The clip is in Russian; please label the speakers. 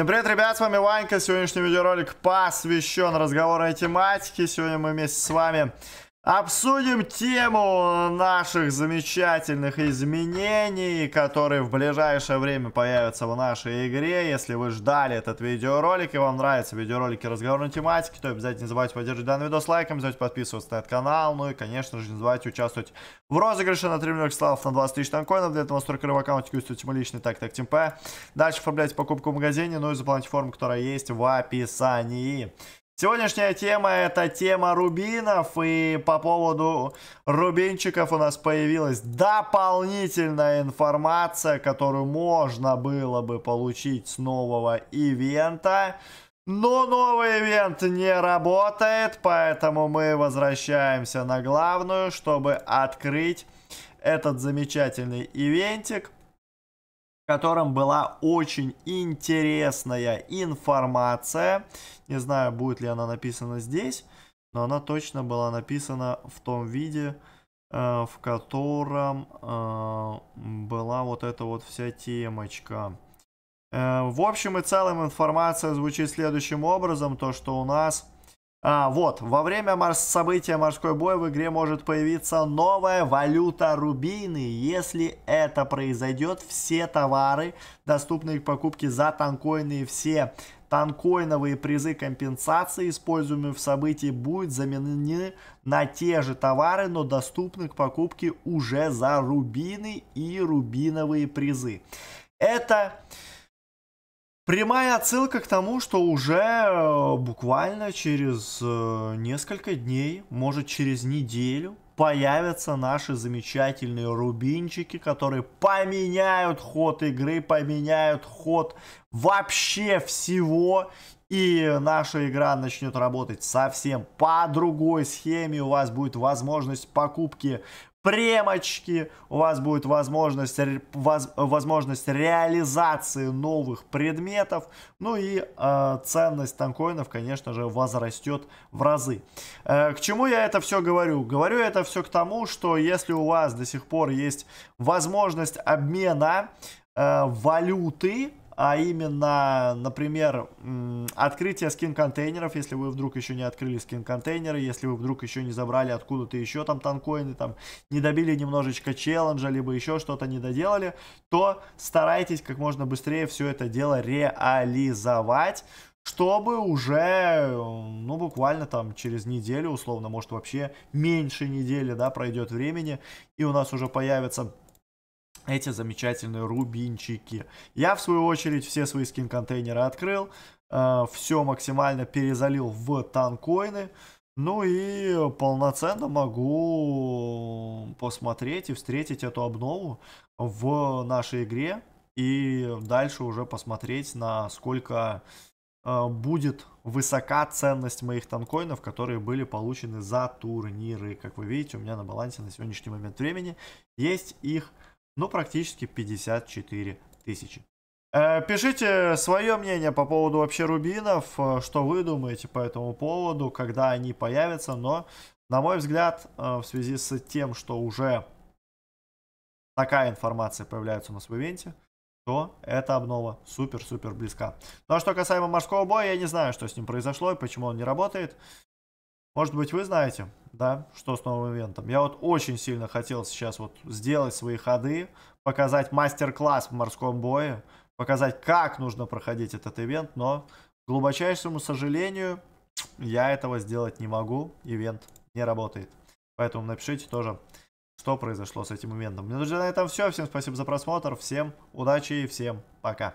Speaker 1: Всем привет, ребят, с вами Ванька. Сегодняшний видеоролик посвящен разговору о тематике. Сегодня мы вместе с вами Обсудим тему наших замечательных изменений, которые в ближайшее время появятся в нашей игре. Если вы ждали этот видеоролик и вам нравятся видеоролики разговорной тематики, то обязательно не забывайте поддерживать данный видос лайком, не подписываться на этот канал, ну и, конечно же, не забывайте участвовать в розыгрыше на 3 миллиона славов на 20 тысяч танкоинов. Для этого настройка в аккаунте кустите мой личный так так темпе. Дальше оформляйте покупку в магазине, ну и заполняйте форму, которая есть в описании. Сегодняшняя тема это тема рубинов и по поводу рубинчиков у нас появилась дополнительная информация, которую можно было бы получить с нового ивента. Но новый ивент не работает, поэтому мы возвращаемся на главную, чтобы открыть этот замечательный ивентик в котором была очень интересная информация. Не знаю, будет ли она написана здесь, но она точно была написана в том виде, э, в котором э, была вот эта вот вся темочка. Э, в общем и целом информация звучит следующим образом, то что у нас а, вот, во время морс события морской бой в игре может появиться новая валюта рубины. Если это произойдет, все товары, доступные к покупке за танкоины, все танкоиновые призы компенсации, используемые в событии, будут заменены на те же товары, но доступны к покупке уже за рубины и рубиновые призы. Это... Прямая отсылка к тому, что уже э, буквально через э, несколько дней, может через неделю, появятся наши замечательные рубинчики, которые поменяют ход игры, поменяют ход вообще всего и наша игра начнет работать совсем по другой схеме. У вас будет возможность покупки премочки, у вас будет возможность, воз, возможность реализации новых предметов, ну и э, ценность танкоинов, конечно же, возрастет в разы. Э, к чему я это все говорю? Говорю это все к тому, что если у вас до сих пор есть возможность обмена э, валюты, а именно, например, открытие скин-контейнеров, если вы вдруг еще не открыли скин-контейнеры, если вы вдруг еще не забрали откуда-то еще там танкоины, там не добили немножечко челленджа, либо еще что-то не доделали, то старайтесь как можно быстрее все это дело реализовать, чтобы уже, ну, буквально там через неделю, условно, может вообще меньше недели, да, пройдет времени, и у нас уже появится эти замечательные рубинчики. Я, в свою очередь, все свои скин-контейнеры открыл, э, все максимально перезалил в танкоины, ну и полноценно могу посмотреть и встретить эту обнову в нашей игре и дальше уже посмотреть, насколько э, будет высока ценность моих танкоинов, которые были получены за турниры. Как вы видите, у меня на балансе на сегодняшний момент времени есть их ну, практически 54 тысячи. Э, пишите свое мнение по поводу вообще рубинов, э, что вы думаете по этому поводу, когда они появятся, но, на мой взгляд, э, в связи с тем, что уже такая информация появляется у нас в ивенте, то эта обнова супер-супер близка. Ну а что касаемо морского боя, я не знаю, что с ним произошло и почему он не работает. Может быть, вы знаете, да, что с новым ивентом. Я вот очень сильно хотел сейчас вот сделать свои ходы, показать мастер-класс в морском бое, показать, как нужно проходить этот ивент, но, к глубочайшему сожалению, я этого сделать не могу, ивент не работает. Поэтому напишите тоже, что произошло с этим ивентом. Ну, на этом все. Всем спасибо за просмотр, всем удачи и всем пока.